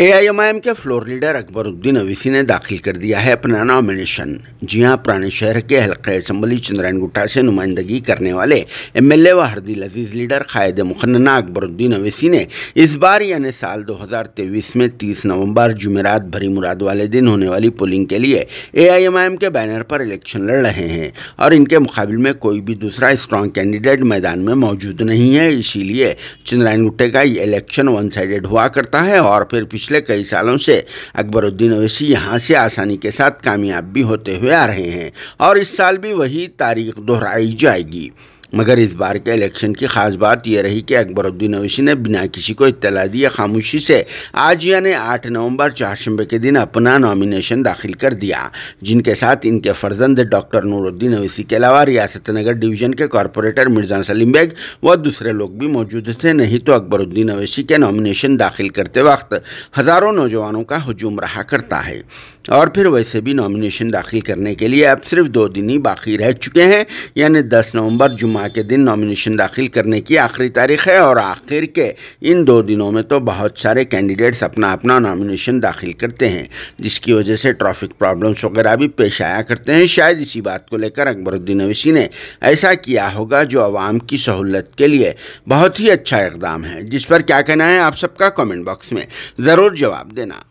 AIMIM के floor leader Akbaruddin Owaisi ने दाखिल कर दिया है अपना नॉमिनेशन जी हां पुराने शहर के हल्के असम्बली चंद्रायन गुट्टा से नुमाइंदगी करने वाले एमएलए व हरदील अजीज लीडर कायद मुखन्ना अकबरुद्दीन अवीसी ने इस बार यानी साल 2023 में 30 नवंबर जुमेरात भरी मुराद वाले दिन होने वाली पोलिंग के लिए एम के बैनर पर इलेक्शन लड़ रहे हैं और इनके मुकाबले में कोई भी दूसरा स्ट्रॉन्ग कैंडिडेट मैदान में मौजूद नहीं है इसीलिए चंद्रायन गुट्टे का इलेक्शन वन साइडेड हुआ करता है और फिर पिछले कई सालों से अकबरुद्दीन अवैसी यहाँ से आसानी के साथ कामयाब भी होते हुए आ रहे हैं और इस साल भी वही तारीख दोहराई जाएगी मगर इस बार के इलेक्शन की ख़ास बात यह रही कि अकबरुद्दीन अवैसी ने बिना किसी को इतला दिए खामोशी से आज यानी आठ नवंबर चारशंबे के दिन अपना नॉमिनेशन दाखिल कर दिया जिनके साथ इनके फर्जंद डॉक्टर नूरुद्दीन अवैसी के अलावा रियासत नगर डिवीज़न के कॉरपोरेटर मिर्जा सलीम बेग व दूसरे लोग भी मौजूद थे नहीं तो अकबरुद्दीन अवैसी के नॉमिनेशन दाखिल करते वक्त हज़ारों नौजवानों का हजूम रहा करता है और फिर वैसे भी नॉमिनेशन दाखिल करने के लिए अब सिर्फ दो दिन ही बाकी रह चुके हैं यानी दस नवंबर जुम्मे जुमा के दिन नॉमिनेशन दाखिल करने की आखिरी तारीख है और आखिर के इन दो दिनों में तो बहुत सारे कैंडिडेट्स अपना अपना नॉमिनेशन दाखिल करते हैं जिसकी वजह से ट्रैफिक प्रॉब्लम्स वगैरह भी पेश आया करते हैं शायद इसी बात को लेकर अकबरुद्दीन अवैसी ने ऐसा किया होगा जो आवाम की सहूलत के लिए बहुत ही अच्छा इकदाम है जिस पर क्या कहना है आप सबका कमेंट बॉक्स में ज़रूर जवाब देना